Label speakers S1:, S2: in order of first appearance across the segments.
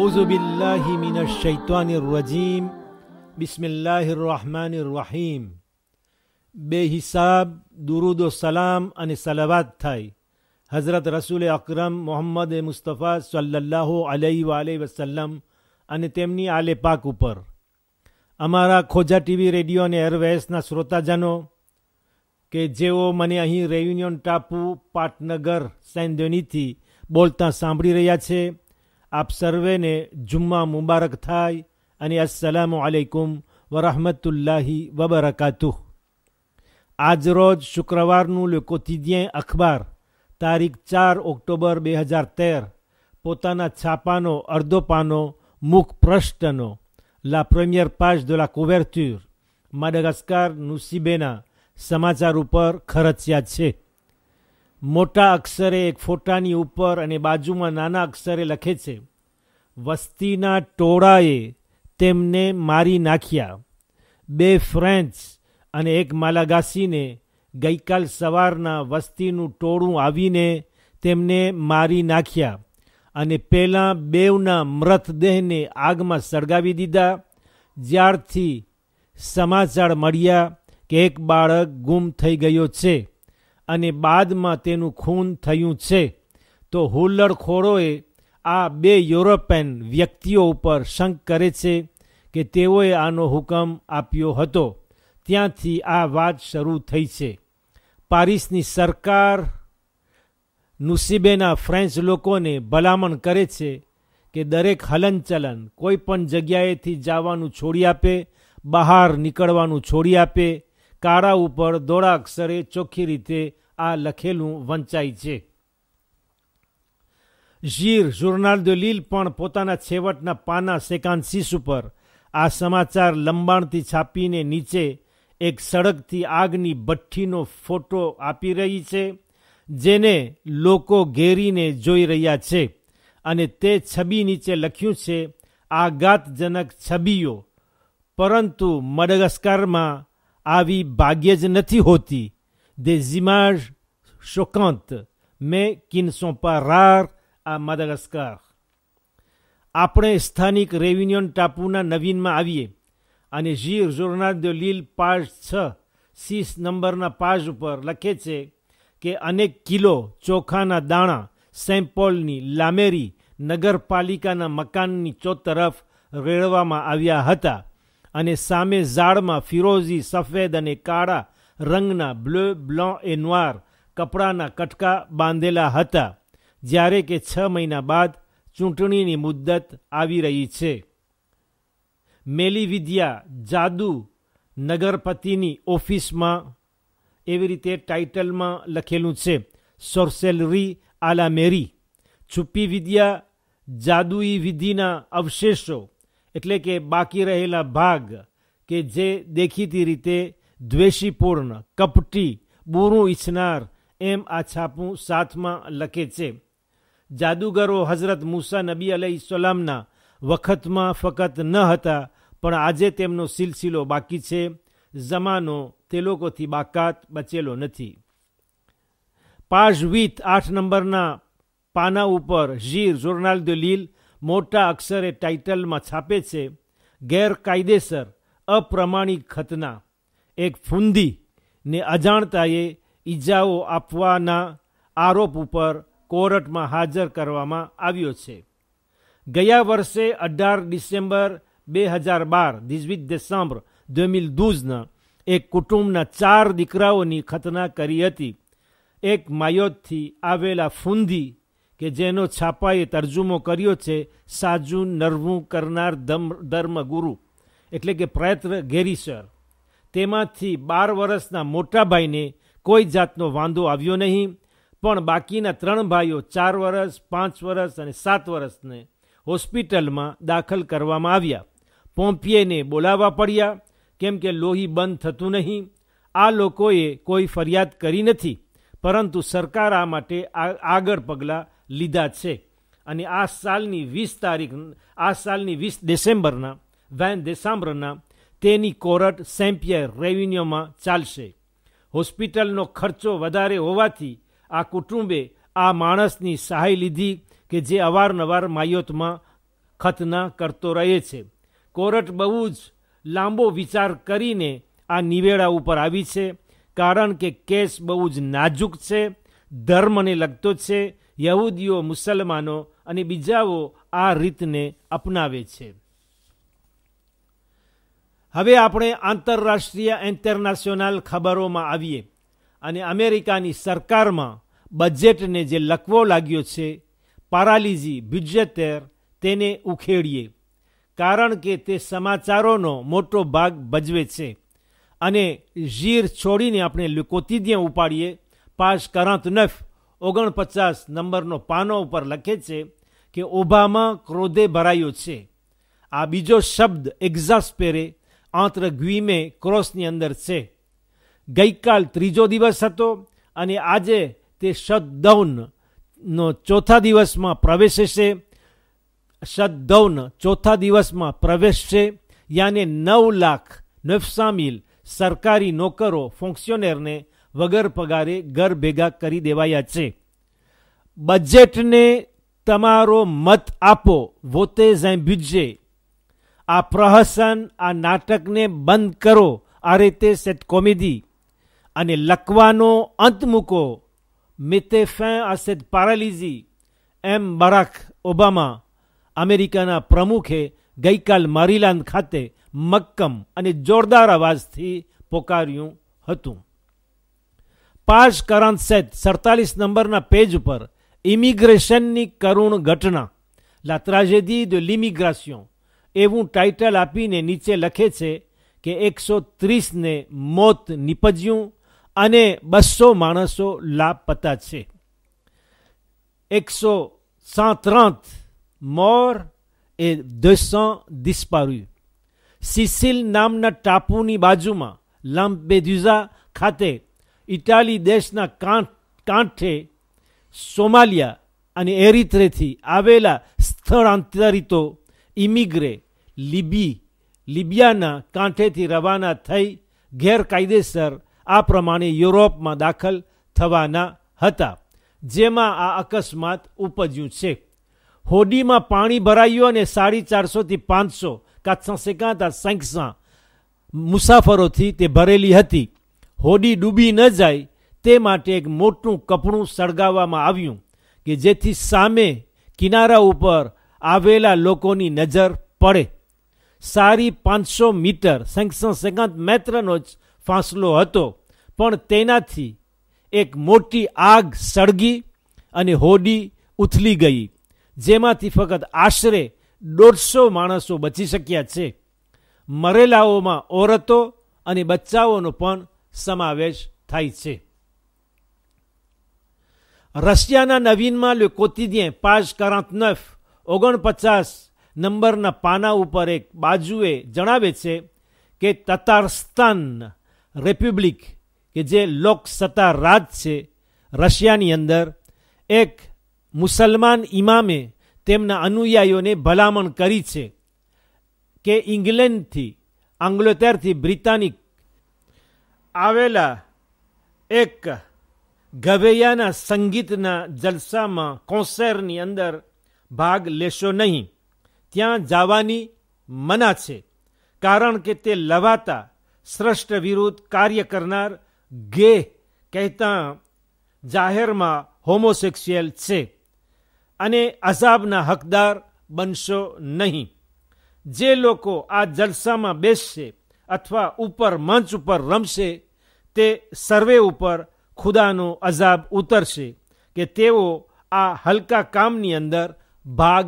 S1: आउज़बिल्लिमिनशैतवानरजीम बिसमीम बेहिसाब दुरुद सलाम અને સલાવાત થાય હઝરત રસૂલ અકરમ મોહમ્મદ મુસ્તફા સલ્લાહુ અલહી વાલે વસલ્લમ અને તેમની આલે પાક ઉપર અમારા ખોજા ટીવી રેડિયો અને એરવેસના શ્રોતાજનો કે જેઓ મને અહીં રેયુનિયન ટાપુ પાટનગર સેન્ડોનીથી બોલતા સાંભળી રહ્યા છે આપ સર્વેને જુમ્મા મુબારક થાય અને અસલામ આલૈકુમ વરહમતુલ્લાહી વબરકાતુહ આજરોજ શુક્રવારનું લે કોતિદિયે અખબાર તારીખ ચાર ઓક્ટોબર બે હજાર તેર પોતાના છાપાનો અર્ધો પાનો મુખ પૃષ્ઠનો લા પ્રેમિયર પાસ દો લા કોવેરચ્યુર માડગાસ્કાર નુસીબેના સમાચાર ઉપર ખરચ્યા છે મોટા અક્ષરે એક ફોટાની ઉપર અને બાજુમાં નાના અક્ષરે લખે છે વસ્તીના ટોળાએ તેમને મારી નાખ્યા બે ફ્રેન્ચ અને એક માલાગાસીને ગઈકાલ સવારના વસ્તીનું ટોળું આવીને તેમને મારી નાખ્યા અને પહેલાં બેવના મૃતદેહને આગમાં સળગાવી દીધા જ્યારથી સમાચાર મળ્યા કે એક બાળક ગુમ થઈ ગયો છે અને બાદમાં તેનું ખૂન થયું છે તો હુલ્લડખોરોએ આ બે યુરોપિયન વ્યક્તિઓ ઉપર શંક કરે છે કે તેઓએ આનો હુકમ આપ્યો હતો ત્યાંથી આ વાત શરૂ થઈ છે પારિસની સરકાર નુસીબેના ફ્રેન્ચ લોકોને ભલામણ કરે છે કે દરેક હલનચલન કોઈ પણ જગ્યાએથી જવાનું છોડી આપે બહાર નીકળવાનું છોડી આપે કાળા ઉપર દોડા અક્ષરે ચોખ્ખી રીતે આ લખેલું વંચાય છે ઝીર ઝુર્નાલ દો લીલ પણ પોતાના છેવટના પાના સેકાન્સીસ ઉપર આ સમાચાર લંબાણથી છાપીને નીચે એક સડકથી આગની ભઠ્ઠીનો ફોટો આપી રહી છે જેને લોકો ઘેરીને જોઈ રહ્યા છે અને તે છબી નીચે લખ્યું છે આઘાતજનક છબીઓ પરંતુ મડગસ્કારમાં આવી ભાગ્યે જ નથી હોતી દે images choquantes, mais qui ne sont pas આ માદાગાસ્કાર આપણે સ્થાનિક રેવિનિયન ટાપુના નવીનમાં આવીએ અને ઝીર જોર્નાદ્યો લીલ પાર્ટ છ સીસ નંબરના પાજ ઉપર લખે છે કે અનેક કિલો ચોખાના દાણા સેમ્પોલની લામેરી નગરપાલિકાના મકાનની ચોતરફ રેડવામાં આવ્યા હતા અને સામે ઝાડમાં ફિરોઝી સફેદ અને કાળા રંગના બ્લુ બ્લો એ કપડાના કટકા બાંધેલા હતા જ્યારે કે છ મહિના બાદ ચૂંટણીની મુદ્દત આવી રહી છે મેલી વિદ્યા જાદુ નગરપતિની ઓફિસમાં એવી રીતે ટાઇટલમાં લખેલું છે સોર્સેલરી આલા મેરી છુપી વિદ્યા જાદુઈ વિધિના અવશેષો એટલે કે બાકી રહેલા ભાગ કે જે દેખીતી રીતે દ્વેષીપૂર્ણ કપટી બૂરું ઈચ્છનાર એમ આ છાપું સાથમાં લખે છે જાદુગરો હઝરત મૂસા નબી અલહીસલામના વખતમાં ફકત ન હતા પણ આજે તેમનો સિલસિલો બાકી છે જમાનો તે લોકોથી બાકાત બચેલો નથી પાશવીત આઠ નંબરના પાના ઉપર ઝીર જોર્નાલ લીલ મોટા અક્ષરે ટાઇટલમાં છાપે છે ગેરકાયદેસર અપ્રમાણિક ખતના એક ફૂંદી ને અજાણતાએ ઈજાઓ આપવાના આરોપ ઉપર કોર્ટમાં હાજર કરવામાં આવ્યો છે ગયા વર્ષે અઢાર ડિસેમ્બર બે હજાર બાર દિઝવીસ ડિસેમ્બર દોમિલ દૂઝના એક કુટુંબના ચાર દીકરાઓની ખતના કરી હતી એક માયોતથી આવેલા ફુંદી કે જેનો છાપાએ તર્જુમો કર્યો છે સાજું નરવું કરનાર ધમ ધર્મગુરુ એટલે કે પ્રયત્ન ઘેરીસર તેમાંથી બાર વર્ષના મોટાભાઈને કોઈ જાતનો વાંધો આવ્યો નહીં પણ બાકીના ત્રણ ભાઈઓ ચાર વર્ષ પાંચ વર્ષ અને સાત વર્ષને હોસ્પિટલમાં દાખલ કરવામાં આવ્યા પોમ્પિયેને બોલાવવા પડ્યા કેમ કે લોહી બંધ થતું નહીં આ લોકોએ કોઈ ફરિયાદ કરી નથી પરંતુ સરકાર આ માટે આગળ પગલાં લીધા છે અને આ સાલની વીસ તારીખ આ સાલની વીસ ડિસેમ્બરના વેન ડિસેમ્બરના તેની કોરટ સેમ્પિયર રેવન્યુમાં ચાલશે હોસ્પિટલનો ખર્ચો વધારે હોવાથી આ કુટુંબે આ માણસની સહાય લીધી કે જે અવારનવાર માયોતમાં ખતના કરતો રહે છે કોર્ટ બહુ જ લાંબો વિચાર કરીને આ નિવેડા ઉપર આવી છે કારણ કે કેસ બહુ જ નાજુક છે ધર્મને લગતો છે યહૂદીઓ મુસલમાનો અને બીજાઓ આ રીતને અપનાવે છે હવે આપણે આંતરરાષ્ટ્રીય ઇન્ટરનેશનલ ખબરોમાં આવીએ અને અમેરિકાની સરકારમાં બજેટને જે લકવો લાગ્યો છે પારાલીઝી બુજેતેર તેને ઉખેડીએ કારણ કે તે સમાચારોનો મોટો ભાગ ભજવે છે અને ઝીર છોડીને આપણે લ્યુકોતિદ્યા ઉપાડીએ પાસ કરાંત નફ ઓગણપચાસ નંબરનો પાનો ઉપર લખે છે કે ઓબામા ક્રોધે ભરાયો છે આ બીજો શબ્દ એક્ઝાસ્પેરે આંતરગ્વીમે ક્રોસની અંદર છે ગઈકાલ ત્રીજો દિવસ હતો અને આજે તે શટડાઉનનો ચોથા દિવસમાં પ્રવેશશે શટડાઉન ચોથા દિવસમાં પ્રવેશશે યાને નવ લાખ નફસામીલ સરકારી નોકરો ફોન્ક્શનરને વગર પગારે ઘર ભેગા કરી દેવાયા છે બજેટને તમારો મત આપો વોતે ઝેમ્બ્યુજે આ પ્રહસન આ નાટકને બંધ કરો આ રીતે સેટ કોમેડી અને લકવાનો અંત મૂકો મિતે ફેં અસેદ પારાલિઝી એમ બરાક ઓબામા અમેરિકાના પ્રમુખે ગઈકાલ મારીલાંદ ખાતે મક્કમ અને જોરદાર અવાજથી પોકાર્યું હતું પાસ કરાંત સેત સડતાલીસ નંબરના પેજ ઉપર ઇમિગ્રેશનની કરુણ ઘટના લા ત્રાજેદી દ લિમિગ્રાસિયોન એવું ટાઇટલ આપીને નીચે લખે છે કે એકસો ત્રીસને મોત નીપજ્યું અને બસો માણસો લાપતા છે એકસો સાંત્રંત મોર એ દસો દિસ્પારુ સિસિલ નામના ટાપુની બાજુમાં લામ્બેદ્યુઝા ખાતે ઇટાલી દેશના કાંઠે સોમાલિયા અને એરિત્રેથી આવેલા સ્થળાંતરિતો ઇમિગ્રે લિબી લિબિયાના કાંઠેથી રવાના થઈ ગેરકાયદેસર આ પ્રમાણે યુરોપમાં દાખલ થવાના હતા જેમાં આ અકસ્માત ઉપજ્યું છે હોડીમાં પાણી ભરાયું અને સાડી ચારસોથી પાંચસો કાચા શેકાતા સંખ્યા મુસાફરોથી તે ભરેલી હતી હોડી ડૂબી ન જાય તે માટે એક મોટું કપડું સળગાવવામાં આવ્યું કે જેથી સામે કિનારા ઉપર આવેલા લોકોની નજર પડે સારી પાંચસો મીટર સંખ્યા શેકાંત મેત્રનો જ ફાંસલો હતો પણ તેનાથી એક મોટી આગ સળગી અને હોડી ઉથલી ગઈ જેમાંથી ફક્ત આશરે દોઢસો માણસો બચી શક્યા છે મરેલાઓમાં ઓરતો અને બચ્ચાઓનો પણ સમાવેશ થાય છે રશિયાના નવીનમાં લે કોતિદિયે પાંચ કરાંત નફ ઓગણપચાસ નંબરના પાના ઉપર એક બાજુએ જણાવે છે કે તતારસ્તાન રેપ્યુબ્લિક કે જે લોકસત્તા રાજ છે રશિયાની અંદર એક મુસલમાન ઇમામે તેમના અનુયાયીઓને ભલામણ કરી છે કે ઇંગ્લેન્ડથી આંગ્લોતેરથી બ્રિટાનિક આવેલા એક ગવૈયાના સંગીતના જલસામાં કોન્સેરની અંદર ભાગ લેશો નહીં ત્યાં જવાની મના છે કારણ કે તે લવાતા શ્રેષ્ઠ વિરુદ્ધ કાર્ય કરનાર ગે કહેતા જાહેરમાં હોમોસેક્સ્યુઅલ છે અને અઝાબના હકદાર બનશો નહીં જે લોકો આ જલસામાં બેસશે અથવા ઉપર મંચ ઉપર રમશે તે સર્વે ઉપર ખુદાનો અઝાબ ઉતરશે કે તેઓ આ હલકા કામની અંદર ભાગ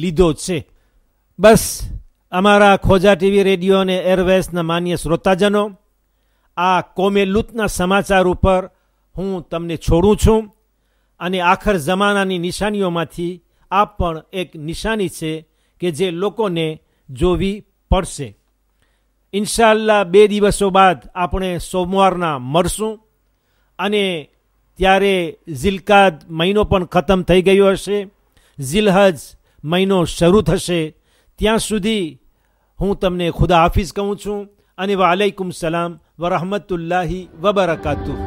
S1: લીધો છે બસ અમારા ખોજા ટીવી રેડિયો અને એરવેસના માન્ય શ્રોતાજનો આ કોમેલુતના સમાચાર ઉપર હું તમને છોડું છું અને આખર જમાનાની નિશાનીઓમાંથી આ પણ એક નિશાની છે કે જે લોકોને જોવી પડશે ઇન્શાલ્લા બે દિવસો બાદ આપણે સોમવારના મળશું અને ત્યારે ઝિલકાદ મહિનો પણ ખતમ થઈ ગયો હશે ઝિલહજ મહિનો શરૂ થશે ત્યાં સુધી હું તમને ખુદા હાફિઝ કહું છું અને વાલેકુમ સલામ વરહમતુલ્લાહી વબરકાતુહ